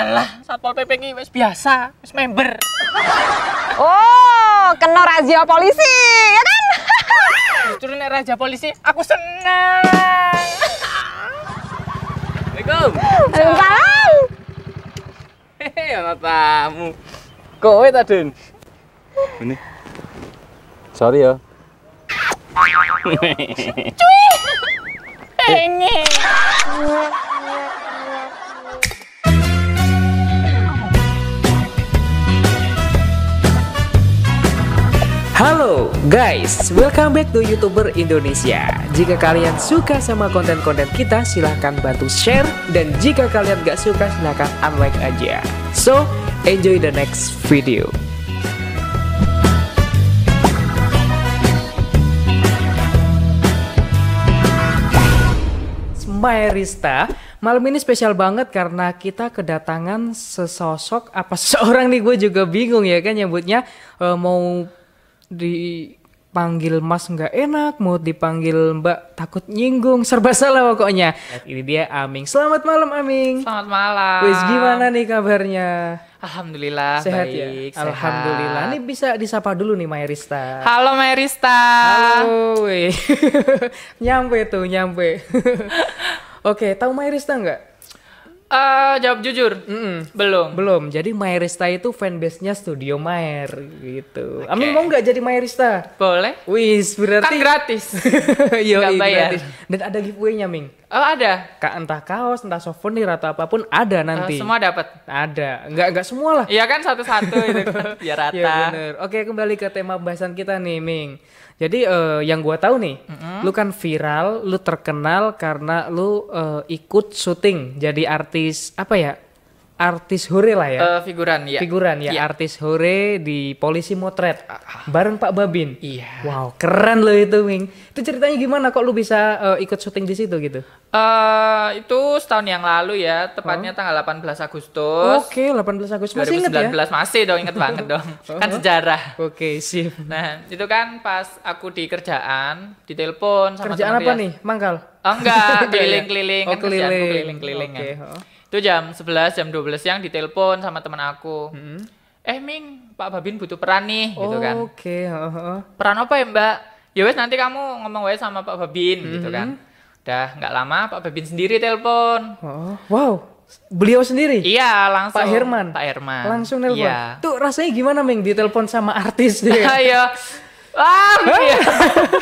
Alah, Satpol PP ini wis biasa, wis member. Oh, kena razia polisi, ya kan? Justru nek razia polisi, aku seneng. Assalamualaikum. Assalamualaikum. Hehehe, ana ya tamu. Kowe ta, Den? Ini. Sorry ya. Cuy. Pengen. Eh. Halo guys, welcome back to YouTuber Indonesia Jika kalian suka sama konten-konten kita silahkan bantu share Dan jika kalian gak suka silahkan unlike aja So, enjoy the next video Smyrista, Malam ini spesial banget karena kita kedatangan sesosok apa seorang nih gue juga bingung ya kan nyebutnya e, mau dipanggil mas nggak enak, mau dipanggil mbak takut nyinggung, serba salah pokoknya. Nah, ini dia Aming. Selamat malam Aming. Selamat malam. Wis gimana nih kabarnya? Alhamdulillah sehat ya? baik, ya. Sehat. Alhamdulillah. Ini bisa disapa dulu nih Mayrista. Halo Mayrista. Halo. nyampe tuh, nyampe. Oke, tahu Mayrista nggak? Uh, jawab jujur, mm -mm. belum. Belum. Jadi Mayrista itu fanbase-nya Studio Mayer gitu. Okay. Amin mau nggak jadi Mayrista? Boleh. Wis berarti. Kan gratis. Yo, gratis. Dan ada giveaway-nya, Ming. Oh ada. Kak entah kaos, entah souvenir atau apapun ada eh, nanti. Uh, semua dapat. Ada. Nggak nggak semua lah. Iya kan satu-satu itu ya rata. Ya, Oke kembali ke tema pembahasan kita nih Ming. Jadi uh, yang gua tahu nih, mm-hmm. lu kan viral, lu terkenal karena lu uh, ikut syuting jadi artis apa ya? artis hore lah ya. Uh, figuran ya. Figuran ya, ya. artis hore di Polisi Motret ah, ah. bareng Pak Babin. Iya. Wow, keren loh itu, Ming. Itu ceritanya gimana kok lu bisa uh, ikut syuting di situ gitu? Uh, itu setahun yang lalu ya, tepatnya huh? tanggal 18 Agustus. Oke, okay, 18 Agustus masih inget ya? masih dong inget banget dong. Oh, kan oh. sejarah. Oke, okay, sip. Nah, itu kan pas aku di kerjaan, di telepon. Kerjaan apa nih? Mangkal. Oh, enggak, ya? keliling-keliling. oh, kan keliling. keliling. keliling-keliling. Kan. Okay. Oh itu jam 11 jam 12 siang ditelepon sama teman aku hmm eh Ming Pak Babin butuh peran nih oh, gitu kan oke okay. peran apa ya Mbak ya wes nanti kamu ngomong wes sama Pak Babin hmm gitu kan udah nggak lama Pak Babin sendiri telepon oh, wow beliau sendiri iya langsung Pak Herman Pak Herman langsung telepon iya. tuh rasanya gimana Ming ditelepon sama artis dia iya Ah, eh? iya.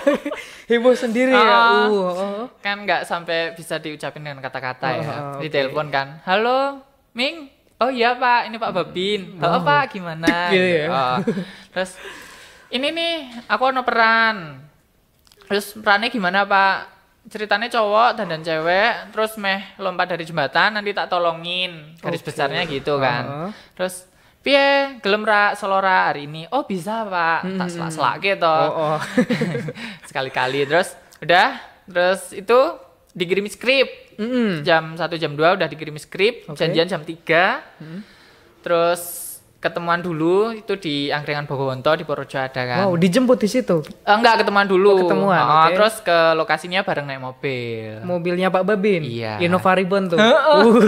Heboh sendiri uh, ya. Ah, uh. Kan nggak sampai bisa diucapin dengan kata-kata oh, ya. Okay. Oh, Di telepon kan. Halo, Ming. Oh iya Pak, ini Pak Babin. Hmm. Oh, oh Pak, gimana? Gitu ya. Oh. Terus ini nih, aku ono peran. Terus perannya gimana Pak? Ceritanya cowok dan dan cewek, terus meh lompat dari jembatan, nanti tak tolongin. Garis okay. besarnya gitu kan. Uh. Terus piye gelem ra selora hari ini oh bisa pak hmm. tak selak selak gitu oh, oh. sekali kali terus udah terus itu dikirim skrip mm -hmm. jam satu jam dua udah dikirim skrip okay. janjian jam tiga mm -hmm. terus ketemuan dulu itu di angkringan Bogowonto di Purworejo ada kan. Wow, dijemput di situ. Eh, enggak, ketemuan dulu. Oh, ketemuan. Oh, ah, okay. terus ke lokasinya bareng naik mobil. Mobilnya Pak Babin. Iya. Innova Ribbon tuh. uh.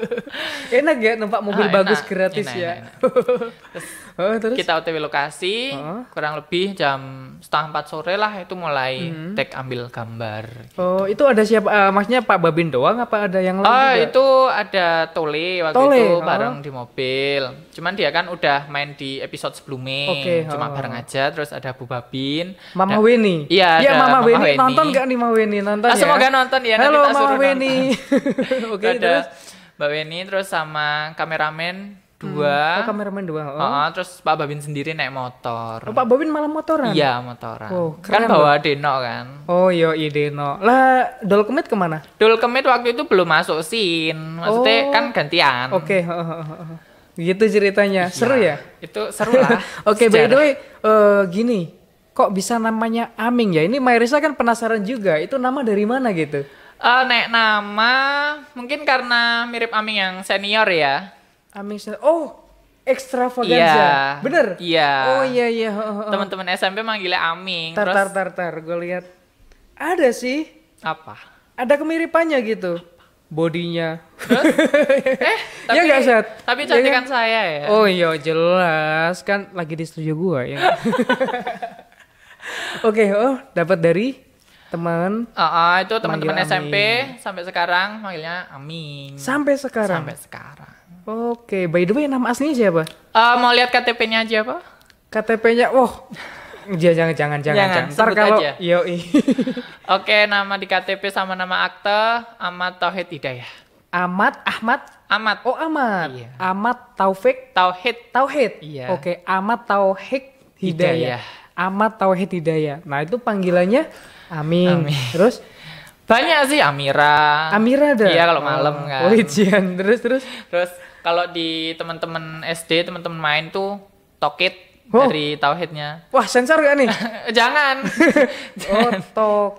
enak ya numpak mobil ah, bagus enak, gratis enak, ya. Enak, enak. terus oh, terus? kita otw lokasi oh. kurang lebih jam setengah empat sore lah itu mulai hmm. take ambil gambar gitu. oh itu ada siapa uh, maksudnya Pak Babin doang apa ada yang lain oh juga? itu ada Tole waktu Tole. itu bareng di mobil cuman dia kan udah main di episode sebelumnya okay, cuma bareng aja terus ada Bu Babin Mama dan, Weni iya ya, Mama, Mama Weni. nonton gak nih Mama Weni nonton ah, ya semoga nonton ya halo Mama Weni oke okay, terus Mbak Weni terus sama kameramen dua. Hmm. Oh, kameramen dua. Oh. Uh, terus Pak Babin sendiri naik motor. Oh, Pak Babin malah motoran. Iya, motoran. Oh, kan keren kan bawa Dino kan. Oh, yo iya, i iya, Deno. Lah, Dol Kemit kemana? Dol Kemit waktu itu belum masuk scene. Maksudnya oh. kan gantian. Oke, okay. Gitu ceritanya. Iya. Seru ya? Itu seru lah. Oke, okay, by the way, uh, gini. Kok bisa namanya Aming ya? Ini Mayrisa kan penasaran juga. Itu nama dari mana gitu? Uh, eh, nek nama mungkin karena mirip Aming yang senior ya. Aming, Oh, ekstravaganza. Yeah. Bener? Iya. Oh iya iya. Oh, oh. Teman-teman SMP manggilnya Aming. Tar tar tar tar, gue lihat ada sih. Apa? Ada kemiripannya gitu. Bodinya. eh, iya tapi, ya gak, Tapi iya cantikan ya, saya ya. Oh iya, jelas. Kan lagi di studio gue ya. Oke, okay, oh dapat dari teman. Uh, ah, uh, ah, itu teman-teman SMP sampai sekarang manggilnya Amin. Sampai sekarang. Sampai sekarang. Oke, okay. by the way nama aslinya siapa? Uh, mau lihat KTP-nya aja, apa? KTP-nya, oh. Iya, jangan jangan jangan jangan jangan. sebut kalau yoi. Oke, nama di KTP sama nama akte Ahmad Tauhid Hidayah. Ahmad Ahmad Ahmad. Oh, Ahmad. Iya. Ahmad Taufik Tauhid. Tauhid. Iya. Oke, Ahmad Tauhid Hidayah. Hidayah. Ahmad Tauhid Hidayah. Nah itu panggilannya Amin. Amin. Terus banyak sih Amira. Amira ada. Iya kalau malam oh, kan. Polisian. Oh, terus terus terus kalau di teman-teman SD teman-teman main tuh Tokit oh. dari Tauhidnya. Wah sensor gak nih? Jangan. Oh, tok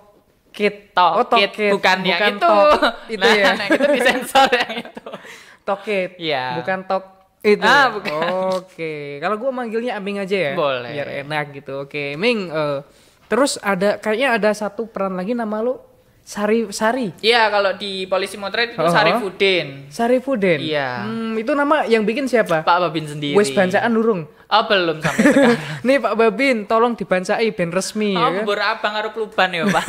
Tokit. Oh, tokit. Bukan, bukan yang itu. Tok, itu nah, ya. Nah, itu disensor yang itu. Tokit. Yeah. Bukan tok itu. Ah, ya. Oke. Okay. Kalau gua manggilnya Ming aja ya. Boleh. Biar enak gitu. Oke, okay. Ming. Uh, terus ada kayaknya ada satu peran lagi nama lu Sari Sari. Iya, kalau di Polisi Motret itu oh. Sari Fudin. Sari Fudin. Iya. Hmm, itu nama yang bikin siapa? Pak Babin sendiri. Wes bancaan durung. Oh, belum sampai sekarang. Nih Pak Babin, tolong dibancai ben resmi oh, ya. Kan? abang luban ya, Pak.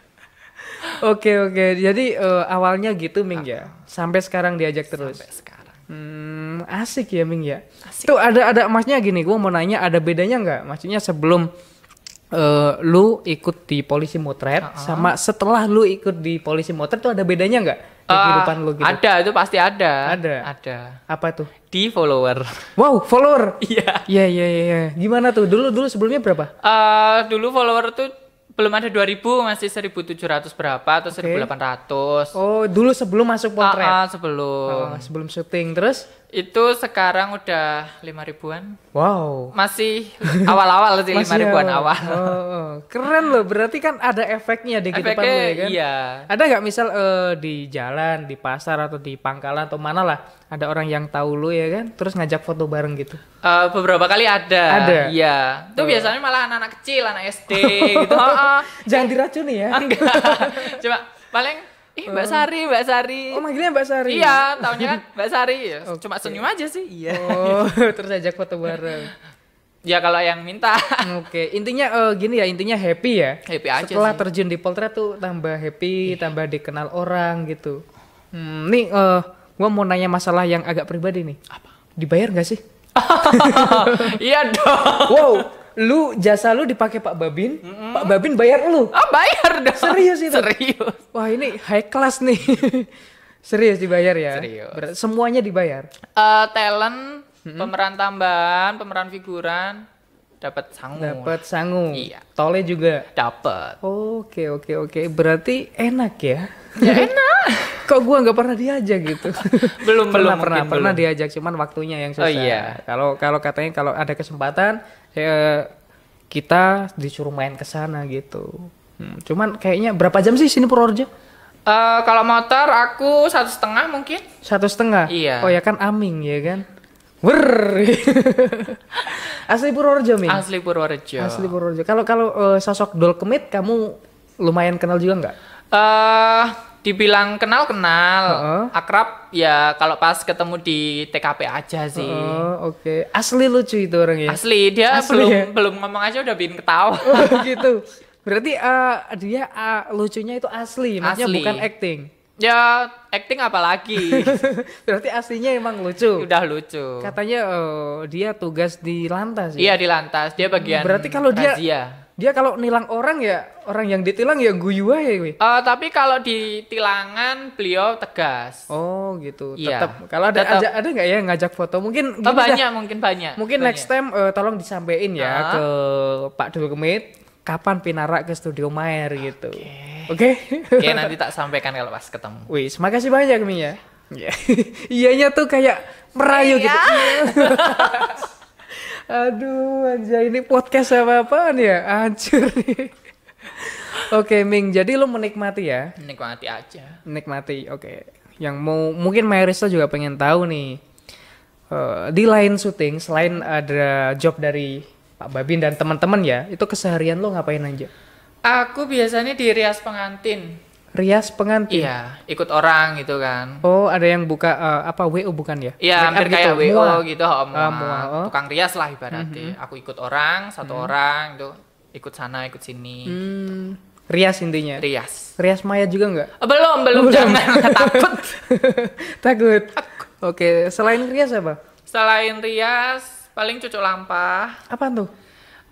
Oke, oke. Jadi uh, awalnya gitu Ming ya. Ah. Sampai sekarang diajak terus. Sampai sekarang Hmm, asik ya Ming ya. Asik. Tuh ada ada emasnya gini, gue mau nanya ada bedanya nggak? Maksudnya sebelum uh, lu ikut di polisi motret uh -huh. sama setelah lu ikut di polisi motret tuh ada bedanya nggak uh, kehidupan lu gitu? Ada, itu pasti ada. Ada. Ada. Apa tuh? Di follower. Wow, follower. Iya. Iya iya iya. Gimana tuh? Dulu dulu sebelumnya berapa? Uh, dulu follower tuh belum ada 2000 masih 1700 berapa atau okay. 1800 oh dulu sebelum masuk potret uh, uh, sebelum uh, sebelum syuting terus itu sekarang udah lima ribuan. Wow. Masih awal-awal sih lima ribuan awal. Oh, oh, keren loh. Berarti kan ada efeknya di kehidupan lo ya kan. Iya. Ada nggak misal uh, di jalan, di pasar atau di pangkalan atau mana lah ada orang yang tahu lo ya kan, terus ngajak foto bareng gitu. Uh, beberapa kali ada. Ada. Iya. Itu oh. biasanya malah anak-anak kecil, anak SD gitu. Oh, oh. Jangan diracuni ya. Enggak. Coba paling Ih, eh, Mbak Sari, Mbak Sari. Oh, manggilnya Mbak Sari. Iya, tahunya kan Mbak Sari. Ya. Okay. Cuma senyum aja sih. Iya. Oh, terus ajak foto bareng. ya kalau yang minta. Oke, okay. intinya uh, gini ya, intinya happy ya. Happy aja Setelah sih. terjun di Poltra tuh tambah happy, yeah. tambah dikenal orang gitu. Hmm, nih uh, gua mau nanya masalah yang agak pribadi nih. Apa? Dibayar gak sih? iya dong. Wow, lu jasa lu dipakai Pak Babin, mm -hmm. Pak Babin bayar lu. Ah, bayar dong. Serius itu. Serius. Wah, ini high class nih. Serius dibayar ya? Serius. semuanya dibayar. Uh, talent, mm -hmm. pemeran tambahan, pemeran figuran, dapat sangu dapat sangu iya tole juga dapat oke oke oke berarti enak ya ya enak kok gue nggak pernah diajak gitu belum pernah belum, pernah pernah belum. diajak cuman waktunya yang oh, susah oh, iya. kalau kalau katanya kalau ada kesempatan saya, eh, kita disuruh main ke sana gitu hmm, cuman kayaknya berapa jam sih sini Purworejo Uh, eh, kalau motor aku satu setengah mungkin. Satu setengah. Iya. Oh ya kan aming ya kan. Wer. Asli Purworejo, Min. Asli Purworejo. Asli Purworejo. Kalau kalau uh, sosok Dol Kemit kamu lumayan kenal juga nggak? Eh, uh, dibilang kenal kenal, uh -uh. akrab ya kalau pas ketemu di TKP aja sih. Uh, oke. Okay. Asli lucu itu orangnya. Asli, dia Asli, belum ya? belum ngomong aja udah bikin ketawa. Oh, gitu. Berarti uh, dia uh, lucunya itu asli, maksudnya bukan acting. Ya, acting apalagi. Berarti aslinya emang lucu. Udah lucu. Katanya uh, dia tugas di lantas ya. Iya, di lantas. Dia bagian Berarti kalau dia razia. Dia kalau nilang orang ya, orang yang ditilang ya guyu aja ya, Uh, tapi kalau di tilangan beliau tegas. Oh, gitu. Iya. Tetap. Kalau ada Tetep. ada nggak ya ngajak foto? Mungkin oh, banyak, dah. mungkin banyak. Mungkin banyak. next time uh, tolong disampaikan ya nah. ke Pak Dulkemit kapan Pinara ke studio Mayer okay. gitu. Oke. Okay? Oke, nanti tak sampaikan kalau pas ketemu. Wih, terima kasih banyak ya. ya. Iya. tuh kayak merayu iya. gitu. Aduh, anjay ini podcast apa apaan ya? Hancur nih. Oke, okay, Ming. Jadi lo menikmati ya? Menikmati aja. Menikmati. Oke. Okay. Yang mau mungkin Marisa juga pengen tahu nih. Uh, di lain syuting selain ada job dari Pak Babin dan teman-teman ya, itu keseharian lo ngapain aja? Aku biasanya di rias pengantin. Rias pengantin. Iya, ikut orang gitu kan. Oh, ada yang buka uh, apa WO bukan ya? Iya, hampir gitu, kayak gitu. WO gitu, om, oh. tukang rias lah ibaratnya. Mm -hmm. Aku ikut orang, satu mm. orang itu ikut sana, ikut sini. Mm. Rias intinya. Rias. Rias mayat juga nggak? Eh, belum, belum, belum. jangan takut. takut. takut. Oke, selain Rias apa? Selain Rias, paling cucuk lampah. Apa tuh?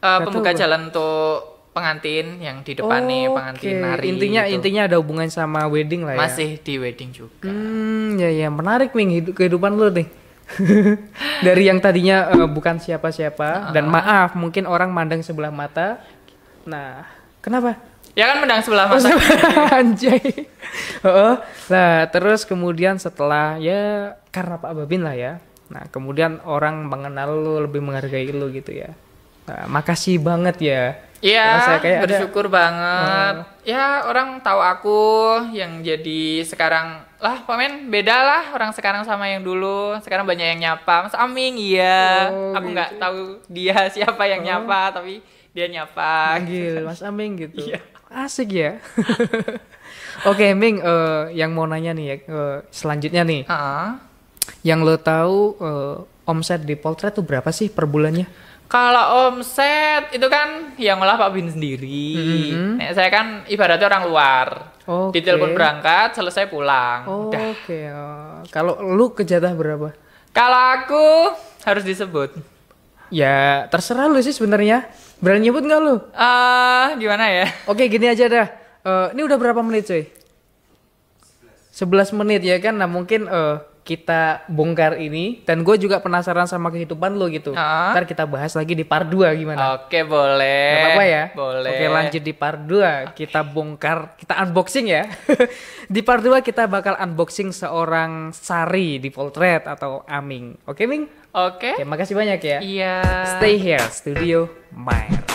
Uh, pembuka jalan tuh pengantin yang di depan oh, nih pengantin okay. nari intinya gitu. intinya ada hubungan sama wedding lah ya masih di wedding juga hmm ya ya menarik ming hidup kehidupan lo nih dari yang tadinya uh, bukan siapa-siapa uh. dan maaf mungkin orang mandang sebelah mata nah kenapa ya kan mandang sebelah mata oh, anjay oh, nah terus kemudian setelah ya karena Pak Babin lah ya nah kemudian orang mengenal lo lebih menghargai lo gitu ya Nah, makasih banget ya. Iya, bersyukur ada, banget. Uh, ya orang tahu aku yang jadi sekarang lah pemen beda lah orang sekarang sama yang dulu. Sekarang banyak yang nyapa. Mas Aming iya. Oh, aku iya nggak gitu. tahu dia siapa yang oh. nyapa tapi dia nyapa. Gitu. Gil, Mas Aming gitu. Iya. Asik ya. Oke, okay, Ming uh, yang mau nanya nih ya uh, selanjutnya nih. Uh -huh. Yang lo tahu uh, omset di Poltret tuh berapa sih per bulannya? Kalau omset itu kan yang ngolah Pak Bin sendiri. Mm-hmm. Nek saya kan ibaratnya orang luar. Okay. pun berangkat, selesai pulang. Oke. Okay. Ya. Kalau lu kejatah berapa? Kalau aku harus disebut. Ya, terserah lu sih sebenarnya. Berani nyebut nggak lu? Ah uh, gimana ya? Oke, okay, gini aja dah. Uh, ini udah berapa menit, cuy? 11 menit ya kan. Nah, mungkin uh, kita bongkar ini dan gue juga penasaran sama kehidupan lo gitu. Uh. Ntar kita bahas lagi di part 2 gimana? Oke, boleh. Gak apa-apa ya? Boleh. Oke, lanjut di part 2 okay. kita bongkar, kita unboxing ya. di part 2 kita bakal unboxing seorang Sari di Poltret atau Aming. Oke, okay, Ming? Oke. Okay. Oke, makasih banyak ya. Iya. Yeah. Stay here, Studio Mair.